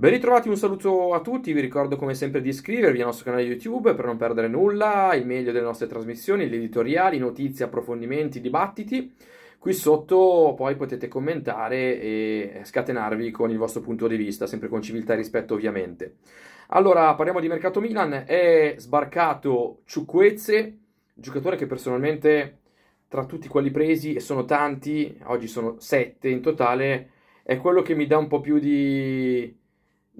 Ben ritrovati, un saluto a tutti, vi ricordo come sempre di iscrivervi al nostro canale YouTube per non perdere nulla, il meglio delle nostre trasmissioni, gli editoriali, notizie, approfondimenti, dibattiti. Qui sotto poi potete commentare e scatenarvi con il vostro punto di vista, sempre con civiltà e rispetto ovviamente. Allora, parliamo di mercato Milan, è sbarcato Ciucquezze, giocatore che personalmente tra tutti quelli presi, e sono tanti, oggi sono sette in totale, è quello che mi dà un po' più di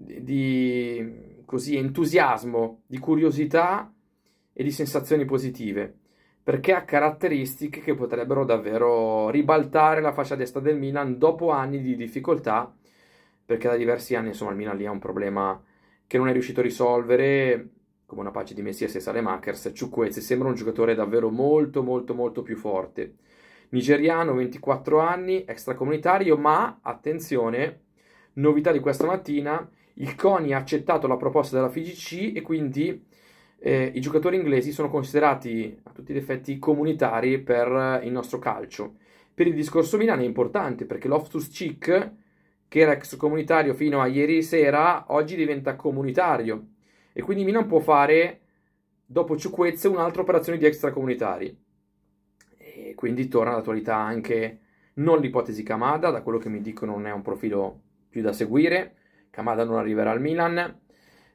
di così, entusiasmo, di curiosità e di sensazioni positive, perché ha caratteristiche che potrebbero davvero ribaltare la fascia destra del Milan dopo anni di difficoltà, perché da diversi anni insomma il Milan lì ha un problema che non è riuscito a risolvere, come una pace di Messias e Sale Makers, Ciucquezzi sembra un giocatore davvero molto molto molto più forte. Nigeriano, 24 anni, extracomunitario, ma attenzione, novità di questa mattina, il CONI ha accettato la proposta della FIGC e quindi eh, i giocatori inglesi sono considerati a tutti gli effetti comunitari per eh, il nostro calcio. Per il discorso Milano è importante perché l'Oftus Cheek, che era ex comunitario fino a ieri sera, oggi diventa comunitario e quindi Milan può fare dopo Ciuquezze un'altra operazione di extracomunitari. E quindi torna all'attualità anche non l'ipotesi Camada, da quello che mi dicono non è un profilo più da seguire, Kamada non arriverà al Milan,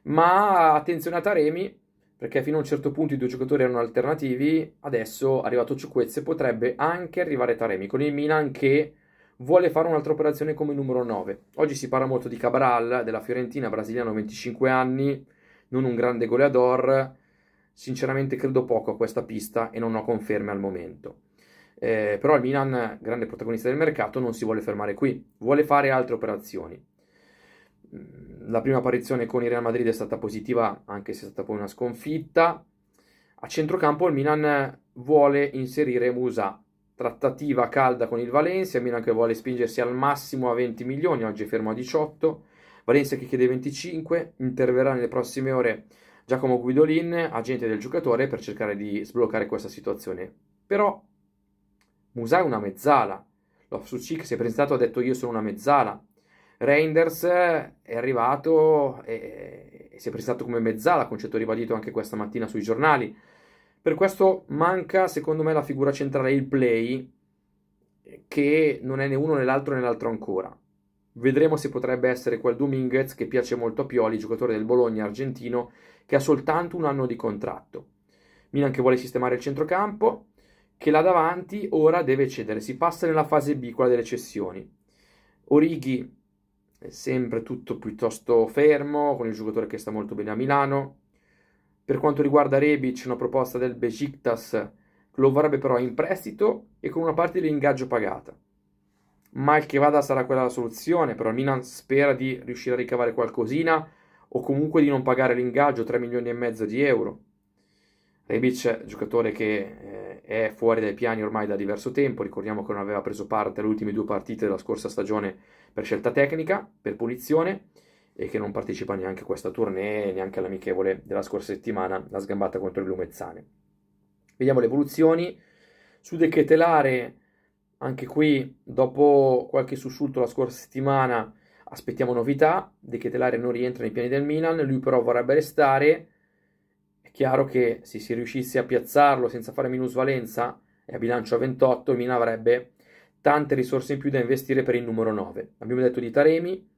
ma attenzione a Taremi, perché fino a un certo punto i due giocatori erano alternativi, adesso arrivato Ciuquezze potrebbe anche arrivare Taremi con il Milan che vuole fare un'altra operazione come numero 9. Oggi si parla molto di Cabral, della Fiorentina, brasiliano 25 anni, non un grande goleador, sinceramente credo poco a questa pista e non ho conferme al momento. Eh, però il Milan, grande protagonista del mercato, non si vuole fermare qui, vuole fare altre operazioni. Mm, la prima apparizione con il Real Madrid è stata positiva, anche se è stata poi una sconfitta. A centrocampo il Milan vuole inserire Musa, trattativa calda con il Valencia, Milan che vuole spingersi al massimo a 20 milioni, oggi è fermo a 18, Valencia che chiede 25, interverrà nelle prossime ore Giacomo Guidolin, agente del giocatore, per cercare di sbloccare questa situazione. Però Musà è una mezzala. Loftus-Cheek si è presentato e ha detto io sono una mezzala. Reinders è arrivato e, e si è presentato come mezzala, concetto ribadito anche questa mattina sui giornali. Per questo manca, secondo me, la figura centrale, il play, che non è né uno né l'altro né l'altro ancora. Vedremo se potrebbe essere quel Dominguez che piace molto a Pioli, giocatore del Bologna argentino, che ha soltanto un anno di contratto. Milan che vuole sistemare il centrocampo, che là davanti ora deve cedere, si passa nella fase B, quella delle cessioni. Orighi è sempre tutto piuttosto fermo, con il giocatore che sta molto bene a Milano. Per quanto riguarda Rebic, una proposta del Besiktas lo vorrebbe però in prestito e con una parte di ingaggio pagata. Mal che vada sarà quella la soluzione, però Milan spera di riuscire a ricavare qualcosina o comunque di non pagare l'ingaggio 3 milioni e mezzo di euro. Rebic, giocatore che eh, è fuori dai piani ormai da diverso tempo, ricordiamo che non aveva preso parte alle ultime due partite della scorsa stagione per scelta tecnica, per punizione, e che non partecipa neanche a questa tournée, neanche all'amichevole della scorsa settimana, la sgambata contro il Lumezzane. Vediamo le evoluzioni. Su De Chetelare, anche qui, dopo qualche sussulto la scorsa settimana, aspettiamo novità. De Chetelare non rientra nei piani del Milan, lui però vorrebbe restare Chiaro che se si riuscisse a piazzarlo senza fare minusvalenza e a bilancio a 28, il Milan avrebbe tante risorse in più da investire per il numero 9. Abbiamo detto di Taremi,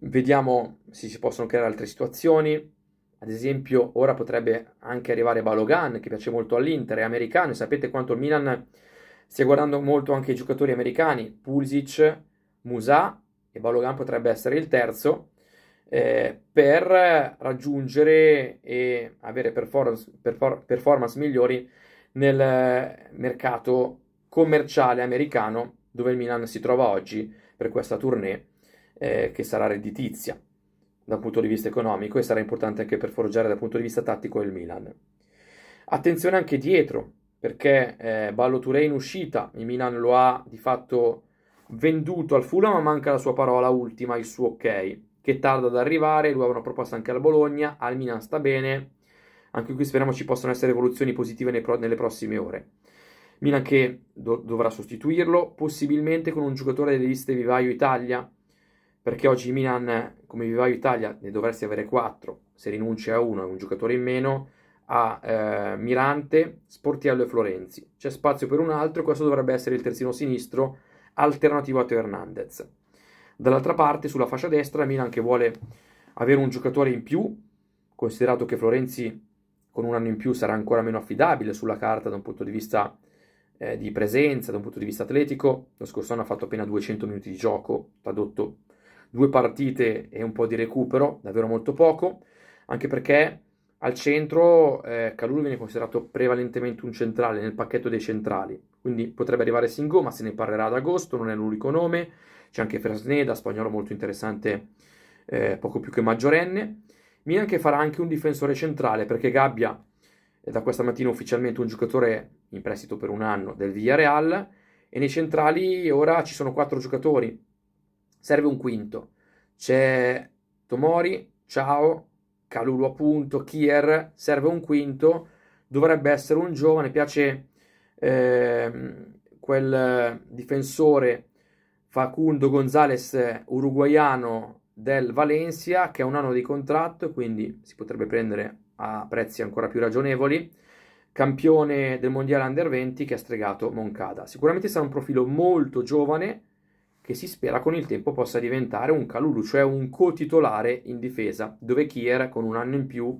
vediamo se si possono creare altre situazioni. Ad esempio, ora potrebbe anche arrivare Balogan, che piace molto all'Inter, è americano, e sapete quanto il Milan stia guardando molto anche i giocatori americani, Pulsic, Musa e Balogan potrebbe essere il terzo eh, per raggiungere e avere performance, perfor- performance migliori nel mercato commerciale americano dove il Milan si trova oggi per questa tournée eh, che sarà redditizia dal punto di vista economico e sarà importante anche per forgiare dal punto di vista tattico il Milan. Attenzione anche dietro perché eh, Ballo Touré in uscita, il Milan lo ha di fatto venduto al Fulham ma manca la sua parola ultima, il suo ok che tarda ad arrivare, lui ha una proposta anche al Bologna, al Milan sta bene, anche qui speriamo ci possano essere evoluzioni positive pro- nelle prossime ore. Milan che do- dovrà sostituirlo, possibilmente con un giocatore delle liste Vivaio Italia, perché oggi Milan, come Vivaio Italia, ne dovresti avere quattro, se rinuncia a uno è un giocatore in meno, a eh, Mirante, Sportiello e Florenzi. C'è spazio per un altro, questo dovrebbe essere il terzino sinistro alternativo a Teo Hernandez. Dall'altra parte, sulla fascia destra, Milan che vuole avere un giocatore in più, considerato che Florenzi con un anno in più sarà ancora meno affidabile sulla carta da un punto di vista eh, di presenza, da un punto di vista atletico. Lo scorso anno ha fatto appena 200 minuti di gioco, ha tradotto due partite e un po' di recupero, davvero molto poco, anche perché al centro eh, Calulu viene considerato prevalentemente un centrale nel pacchetto dei centrali, quindi potrebbe arrivare Singo, ma se ne parlerà ad agosto, non è l'unico nome. C'è anche Frasneda, spagnolo molto interessante, eh, poco più che maggiorenne. Milan che farà anche un difensore centrale perché Gabbia è eh, da questa mattina ufficialmente un giocatore in prestito per un anno del Villarreal e nei centrali ora ci sono quattro giocatori. Serve un quinto. C'è Tomori, Ciao, Calulu appunto, Kier, serve un quinto. Dovrebbe essere un giovane, piace eh, quel difensore Facundo Gonzalez, uruguaiano del Valencia, che ha un anno di contratto, quindi si potrebbe prendere a prezzi ancora più ragionevoli. Campione del mondiale under 20 che ha stregato Moncada. Sicuramente sarà un profilo molto giovane che si spera con il tempo possa diventare un Calulu, cioè un co-titolare in difesa, dove Kier con un anno in più,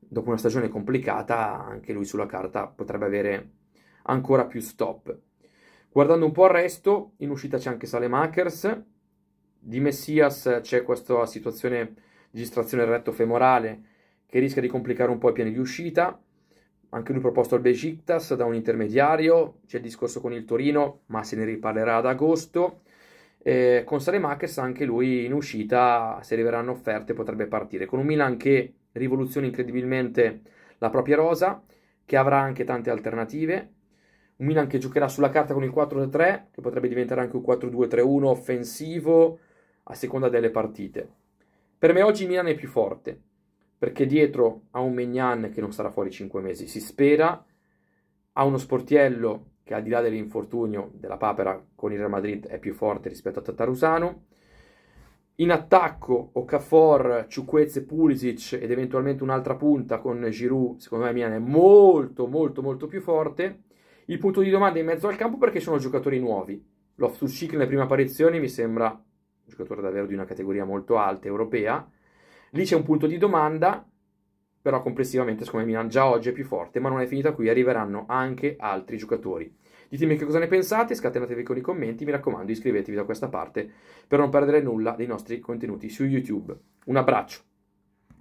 dopo una stagione complicata, anche lui sulla carta potrebbe avere ancora più stop. Guardando un po' al resto, in uscita c'è anche Salemakers, di Messias c'è questa situazione di distrazione del retto femorale che rischia di complicare un po' i piani di uscita, anche lui proposto al Besiktas da un intermediario, c'è il discorso con il Torino, ma se ne riparlerà ad agosto. Eh, con Salemakers anche lui in uscita, se arriveranno offerte, potrebbe partire. Con un Milan che rivoluziona incredibilmente la propria rosa, che avrà anche tante alternative, un Milan che giocherà sulla carta con il 4-3, che potrebbe diventare anche un 4-2-3-1 offensivo a seconda delle partite. Per me oggi Milan è più forte, perché dietro ha un Mignan che non sarà fuori 5 mesi, si spera, ha uno Sportiello che al di là dell'infortunio della papera con il Real Madrid è più forte rispetto a Tatarusano, in attacco Okafor, e Pulisic ed eventualmente un'altra punta con Giroud, secondo me Milan è molto molto molto più forte il punto di domanda in mezzo al campo perché sono giocatori nuovi. Loftus Cheek nelle prime apparizioni mi sembra un giocatore davvero di una categoria molto alta europea. Lì c'è un punto di domanda, però complessivamente, siccome Milan già oggi è più forte, ma non è finita qui, arriveranno anche altri giocatori. Ditemi che cosa ne pensate, scatenatevi con i commenti, mi raccomando iscrivetevi da questa parte per non perdere nulla dei nostri contenuti su YouTube. Un abbraccio!